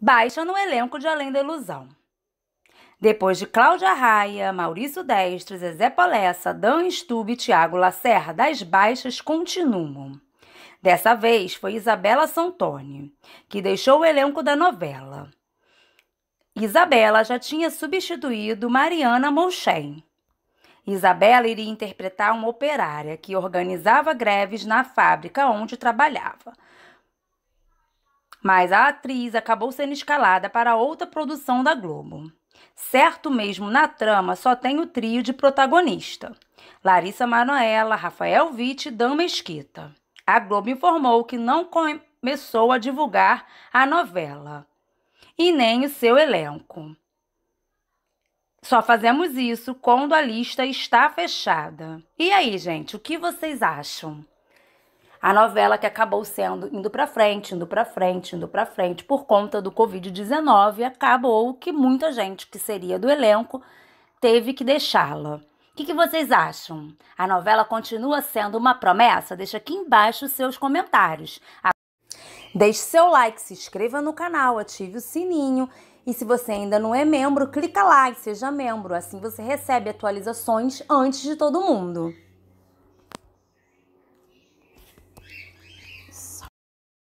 baixa no elenco de Além da Ilusão. Depois de Cláudia Raia, Maurício Destro, Zezé Polessa, Dan Stubb e Tiago Lacerda, as baixas continuam. Dessa vez foi Isabela Santoni, que deixou o elenco da novela. Isabela já tinha substituído Mariana Molchen. Isabela iria interpretar uma operária que organizava greves na fábrica onde trabalhava, mas a atriz acabou sendo escalada para outra produção da Globo. Certo mesmo na trama só tem o trio de protagonista: Larissa Manoela, Rafael Witt e Dan Mesquita. A Globo informou que não começou a divulgar a novela e nem o seu elenco. Só fazemos isso quando a lista está fechada. E aí, gente, o que vocês acham? a novela que acabou sendo indo para frente, indo para frente, indo para frente por conta do Covid-19, acabou que muita gente que seria do elenco teve que deixá-la. O que, que, vocês acham? A novela continua sendo uma promessa? Deixa aqui embaixo seus comentários. Deixe seu like, se inscreva no canal, ative o sininho e se você ainda não é membro, clica lá e seja membro. Assim você recebe atualizações antes de todo mundo.